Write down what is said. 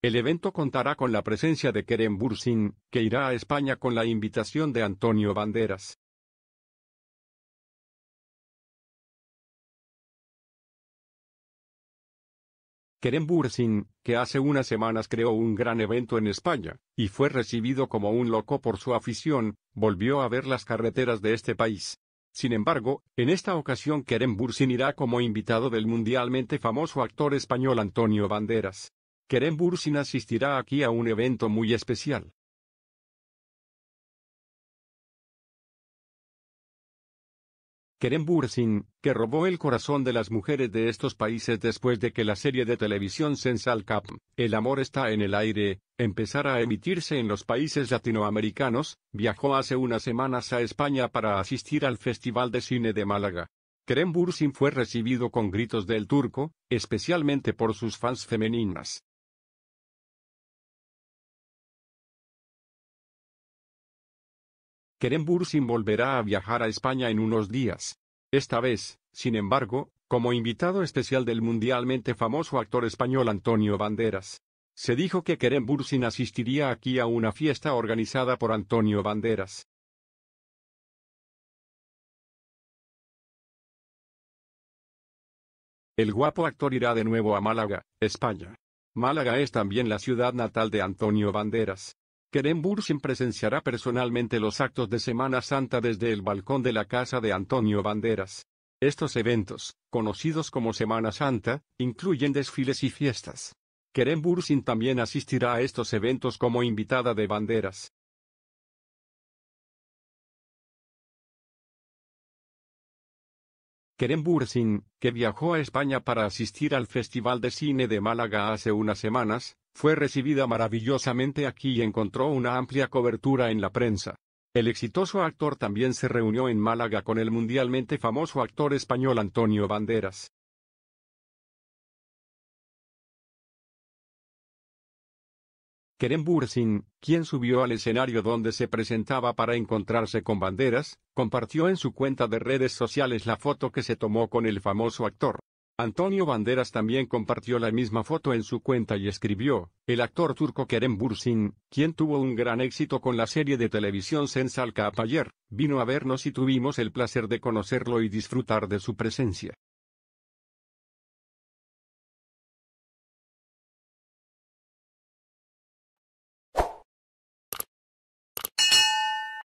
El evento contará con la presencia de Kerem Bursin, que irá a España con la invitación de Antonio Banderas. Kerem Bursin, que hace unas semanas creó un gran evento en España, y fue recibido como un loco por su afición, volvió a ver las carreteras de este país. Sin embargo, en esta ocasión Kerem Bursin irá como invitado del mundialmente famoso actor español Antonio Banderas. Kerem Bursin asistirá aquí a un evento muy especial. Kerem Bursin, que robó el corazón de las mujeres de estos países después de que la serie de televisión Sensal Cap, El amor está en el aire, empezara a emitirse en los países latinoamericanos, viajó hace unas semanas a España para asistir al Festival de Cine de Málaga. Kerem Bursin fue recibido con gritos del turco, especialmente por sus fans femeninas. Kerem Bursin volverá a viajar a España en unos días. Esta vez, sin embargo, como invitado especial del mundialmente famoso actor español Antonio Banderas. Se dijo que Kerem Bursin asistiría aquí a una fiesta organizada por Antonio Banderas. El guapo actor irá de nuevo a Málaga, España. Málaga es también la ciudad natal de Antonio Banderas. Bursin presenciará personalmente los actos de Semana Santa desde el balcón de la casa de Antonio Banderas. Estos eventos, conocidos como Semana Santa, incluyen desfiles y fiestas. Kerem Bursin también asistirá a estos eventos como invitada de banderas. Kerem Bursin, que viajó a España para asistir al Festival de Cine de Málaga hace unas semanas, fue recibida maravillosamente aquí y encontró una amplia cobertura en la prensa. El exitoso actor también se reunió en Málaga con el mundialmente famoso actor español Antonio Banderas. Kerem Bursin, quien subió al escenario donde se presentaba para encontrarse con Banderas, compartió en su cuenta de redes sociales la foto que se tomó con el famoso actor. Antonio Banderas también compartió la misma foto en su cuenta y escribió, el actor turco Kerem Bursin, quien tuvo un gran éxito con la serie de televisión Sensal Cap ayer, vino a vernos y tuvimos el placer de conocerlo y disfrutar de su presencia.